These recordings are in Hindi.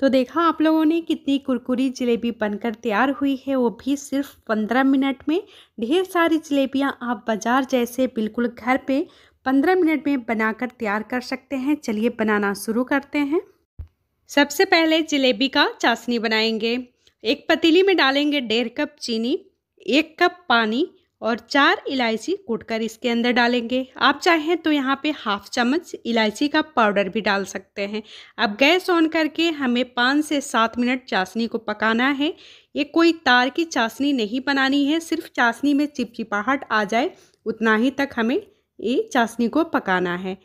तो देखा आप लोगों ने कितनी कुरकुरी जलेबी बनकर तैयार हुई है वो भी सिर्फ पंद्रह मिनट में ढेर सारी जलेबियाँ आप बाज़ार जैसे बिल्कुल घर पे पंद्रह मिनट में बनाकर तैयार कर सकते हैं चलिए बनाना शुरू करते हैं सबसे पहले जलेबी का चाशनी बनाएंगे एक पतीली में डालेंगे डेढ़ कप चीनी एक कप पानी और चार इलायची कूटकर इसके अंदर डालेंगे आप चाहें तो यहाँ पे हाफ चम्मच इलायची का पाउडर भी डाल सकते हैं अब गैस ऑन करके हमें पाँच से सात मिनट चाशनी को पकाना है ये कोई तार की चाशनी नहीं बनानी है सिर्फ चाशनी में चिपचिपाहट आ जाए उतना ही तक हमें ये चाशनी को पकाना है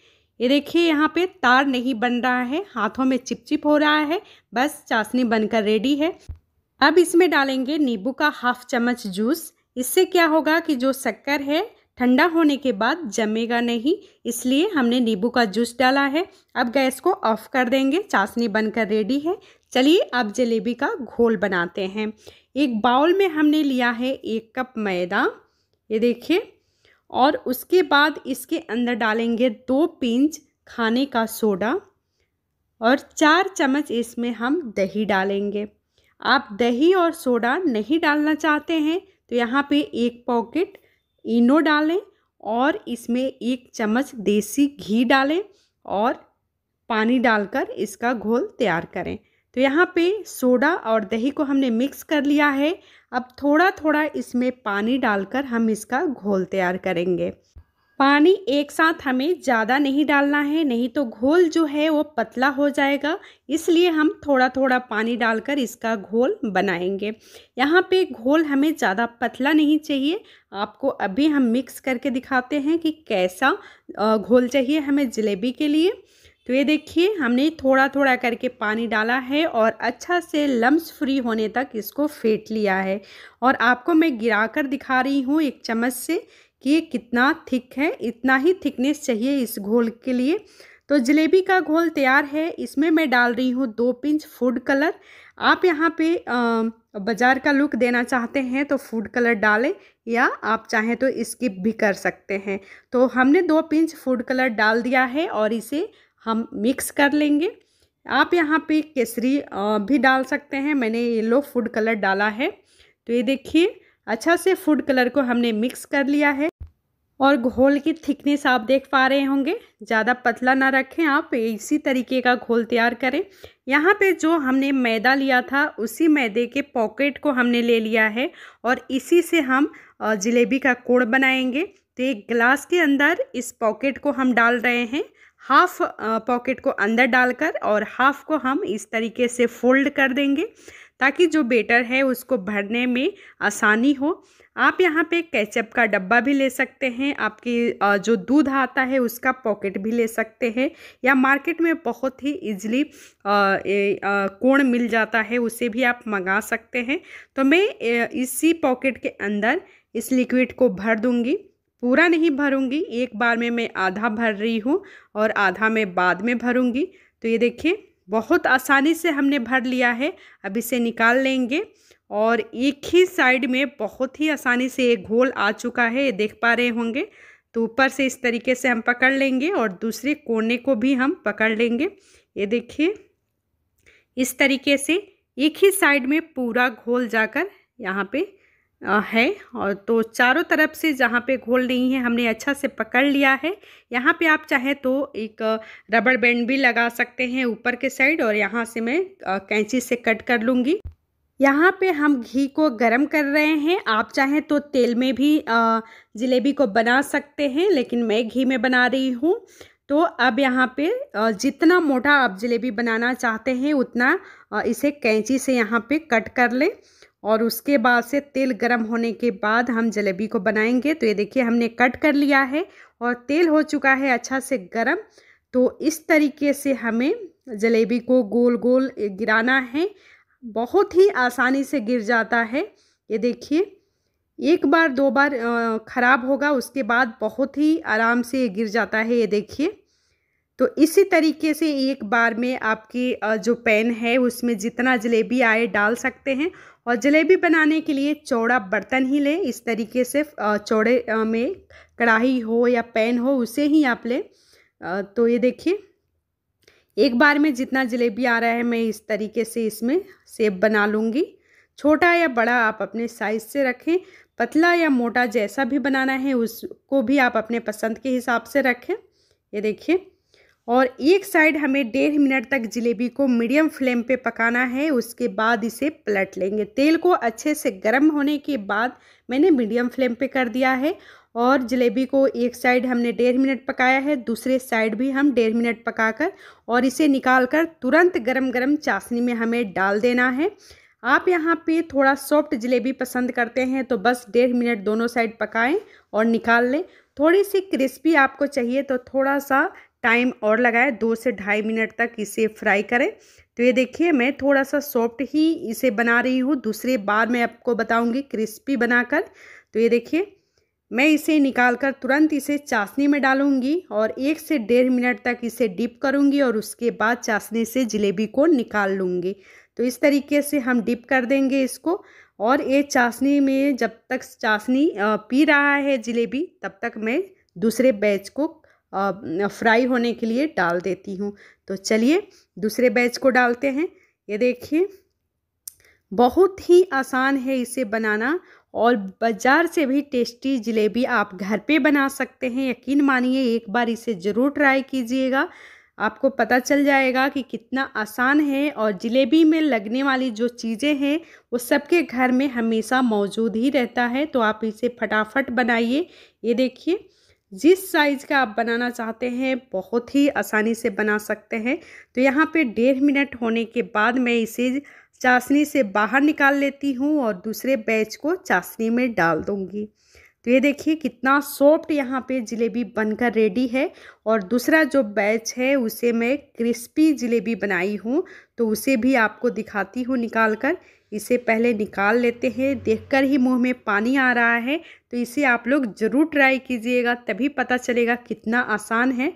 ये देखिए यहाँ पे तार नहीं बन रहा है हाथों में चिपचिप हो रहा है बस चाशनी बनकर रेडी है अब इसमें डालेंगे नींबू का हाफ चम्मच जूस इससे क्या होगा कि जो शक्कर है ठंडा होने के बाद जमेगा नहीं इसलिए हमने नींबू का जूस डाला है अब गैस को ऑफ कर देंगे चाशनी बनकर रेडी है चलिए अब जलेबी का घोल बनाते हैं एक बाउल में हमने लिया है एक कप मैदा ये देखिए और उसके बाद इसके अंदर डालेंगे दो पिंच खाने का सोडा और चार चम्मच इसमें हम दही डालेंगे आप दही और सोडा नहीं डालना चाहते हैं तो यहाँ पे एक पॉकेट इनो डालें और इसमें एक चम्मच देसी घी डालें और पानी डालकर इसका घोल तैयार करें तो यहाँ पे सोडा और दही को हमने मिक्स कर लिया है अब थोड़ा थोड़ा इसमें पानी डालकर हम इसका घोल तैयार करेंगे पानी एक साथ हमें ज़्यादा नहीं डालना है नहीं तो घोल जो है वो पतला हो जाएगा इसलिए हम थोड़ा थोड़ा पानी डालकर इसका घोल बनाएंगे यहाँ पे घोल हमें ज़्यादा पतला नहीं चाहिए आपको अभी हम मिक्स करके दिखाते हैं कि कैसा घोल चाहिए हमें जलेबी के लिए तो ये देखिए हमने थोड़ा थोड़ा करके पानी डाला है और अच्छा से लम्स फ्री होने तक इसको फेंट लिया है और आपको मैं गिरा कर दिखा रही हूँ एक चम्मच से कि ये कितना थिक है इतना ही थिकनेस चाहिए इस घोल के लिए तो जलेबी का घोल तैयार है इसमें मैं डाल रही हूँ दो पिंच फूड कलर आप यहाँ पे बाज़ार का लुक देना चाहते हैं तो फूड कलर डालें या आप चाहें तो स्किप भी कर सकते हैं तो हमने दो पिंच फूड कलर डाल दिया है और इसे हम मिक्स कर लेंगे आप यहाँ पे केसरी भी डाल सकते हैं मैंने येलो फूड कलर डाला है तो ये देखिए अच्छा से फूड कलर को हमने मिक्स कर लिया है और घोल की थिकनेस आप देख पा रहे होंगे ज़्यादा पतला ना रखें आप इसी तरीके का घोल तैयार करें यहाँ पे जो हमने मैदा लिया था उसी मैदे के पॉकेट को हमने ले लिया है और इसी से हम जलेबी का कोड़ बनाएंगे तो एक गिलास के अंदर इस पॉकेट को हम डाल रहे हैं हाफ पॉकेट को अंदर डालकर और हाफ को हम इस तरीके से फोल्ड कर देंगे ताकि जो बेटर है उसको भरने में आसानी हो आप यहाँ पे कैचअप का डब्बा भी ले सकते हैं आपकी जो दूध आता है उसका पॉकेट भी ले सकते हैं या मार्केट में बहुत ही इजली कोण मिल जाता है उसे भी आप मंगा सकते हैं तो मैं इसी पॉकेट के अंदर इस लिक्विड को भर दूँगी पूरा नहीं भरूंगी एक बार में मैं आधा भर रही हूँ और आधा मैं बाद में भरूंगी तो ये देखिए बहुत आसानी से हमने भर लिया है अब इसे निकाल लेंगे और एक ही साइड में बहुत ही आसानी से ये घोल आ चुका है ये देख पा रहे होंगे तो ऊपर से इस तरीके से हम पकड़ लेंगे और दूसरे कोने को भी हम पकड़ लेंगे ये देखिए इस तरीके से एक ही साइड में पूरा घोल जाकर यहाँ पे है और तो चारों तरफ से जहाँ पे घोल नहीं है हमने अच्छा से पकड़ लिया है यहाँ पे आप चाहे तो एक रबड़ बैंड भी लगा सकते हैं ऊपर के साइड और यहाँ से मैं कैंची से कट कर लूँगी यहाँ पे हम घी को गरम कर रहे हैं आप चाहें तो तेल में भी जलेबी को बना सकते हैं लेकिन मैं घी में बना रही हूँ तो अब यहाँ पे जितना मोटा आप जलेबी बनाना चाहते हैं उतना इसे कैंची से यहाँ पे कट कर लें और उसके बाद से तेल गरम होने के बाद हम जलेबी को बनाएंगे तो ये देखिए हमने कट कर लिया है और तेल हो चुका है अच्छा से गरम तो इस तरीके से हमें जलेबी को गोल गोल गिराना है बहुत ही आसानी से गिर जाता है ये देखिए एक बार दो बार ख़राब होगा उसके बाद बहुत ही आराम से ये गिर जाता है ये देखिए तो इसी तरीके से एक बार में आपकी जो पेन है उसमें जितना जलेबी आए डाल सकते हैं और जलेबी बनाने के लिए चौड़ा बर्तन ही लें इस तरीके से चौड़े में कढ़ाई हो या पैन हो उसे ही आप लें तो ये देखिए एक बार में जितना जलेबी आ रहा है मैं इस तरीके से इसमें सेब बना लूँगी छोटा या बड़ा आप अपने साइज़ से रखें पतला या मोटा जैसा भी बनाना है उसको भी आप अपने पसंद के हिसाब से रखें ये देखिए और एक साइड हमें डेढ़ मिनट तक जलेबी को मीडियम फ्लेम पे पकाना है उसके बाद इसे पलट लेंगे तेल को अच्छे से गर्म होने के बाद मैंने मीडियम फ्लेम पे कर दिया है और जलेबी को एक साइड हमने डेढ़ मिनट पकाया है दूसरे साइड भी हम डेढ़ मिनट पकाकर और इसे निकाल कर तुरंत गरम गरम चाशनी में हमें डाल देना है आप यहाँ पे थोड़ा सॉफ्ट जलेबी पसंद करते हैं तो बस डेढ़ मिनट दोनों साइड पकाएं और निकाल लें थोड़ी सी क्रिस्पी आपको चाहिए तो थोड़ा सा टाइम और लगाए दो से ढाई मिनट तक इसे फ्राई करें तो ये देखिए मैं थोड़ा सा सॉफ्ट ही इसे बना रही हूँ दूसरे बार मैं आपको बताऊँगी क्रिस्पी बनाकर तो ये देखिए मैं इसे निकाल कर तुरंत इसे चाशनी में डालूंगी और एक से डेढ़ मिनट तक इसे डिप करूंगी और उसके बाद चाशनी से जलेबी को निकाल लूँगी तो इस तरीके से हम डिप कर देंगे इसको और ये चाशनी में जब तक चाशनी पी रहा है जलेबी तब तक मैं दूसरे बैच को फ्राई होने के लिए डाल देती हूँ तो चलिए दूसरे बैच को डालते हैं ये देखिए बहुत ही आसान है इसे बनाना और बाज़ार से भी टेस्टी जलेबी आप घर पे बना सकते हैं यकीन मानिए एक बार इसे ज़रूर ट्राई कीजिएगा आपको पता चल जाएगा कि कितना आसान है और जलेबी में लगने वाली जो चीज़ें हैं वो सबके घर में हमेशा मौजूद ही रहता है तो आप इसे फटाफट बनाइए ये देखिए जिस साइज़ का आप बनाना चाहते हैं बहुत ही आसानी से बना सकते हैं तो यहाँ पे डेढ़ मिनट होने के बाद मैं इसे चाशनी से बाहर निकाल लेती हूँ और दूसरे बैच को चाशनी में डाल दूँगी तो ये देखिए कितना सॉफ्ट यहाँ पे जलेबी बनकर रेडी है और दूसरा जो बैच है उसे मैं क्रिस्पी जलेबी बनाई हूँ तो उसे भी आपको दिखाती हूँ निकाल कर इसे पहले निकाल लेते हैं देखकर ही मुंह में पानी आ रहा है तो इसे आप लोग ज़रूर ट्राई कीजिएगा तभी पता चलेगा कितना आसान है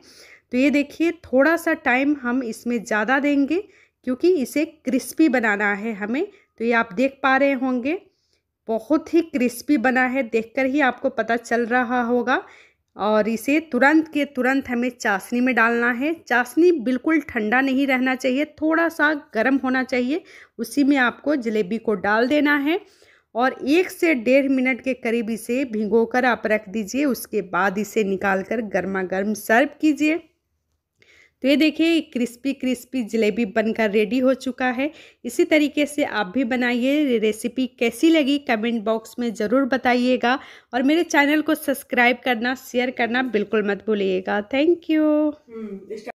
तो ये देखिए थोड़ा सा टाइम हम इसमें ज़्यादा देंगे क्योंकि इसे क्रिस्पी बनाना है हमें तो ये आप देख पा रहे होंगे बहुत ही क्रिस्पी बना है देखकर ही आपको पता चल रहा होगा और इसे तुरंत के तुरंत हमें चाशनी में डालना है चाशनी बिल्कुल ठंडा नहीं रहना चाहिए थोड़ा सा गर्म होना चाहिए उसी में आपको जलेबी को डाल देना है और एक से डेढ़ मिनट के करीब इसे भिगोकर आप रख दीजिए उसके बाद इसे निकाल कर गर्मा गर्म सर्व कीजिए तो ये देखिए क्रिस्पी क्रिस्पी जलेबी बनकर रेडी हो चुका है इसी तरीके से आप भी बनाइए रेसिपी कैसी लगी कमेंट बॉक्स में ज़रूर बताइएगा और मेरे चैनल को सब्सक्राइब करना शेयर करना बिल्कुल मत भूलिएगा थैंक यू हम्म,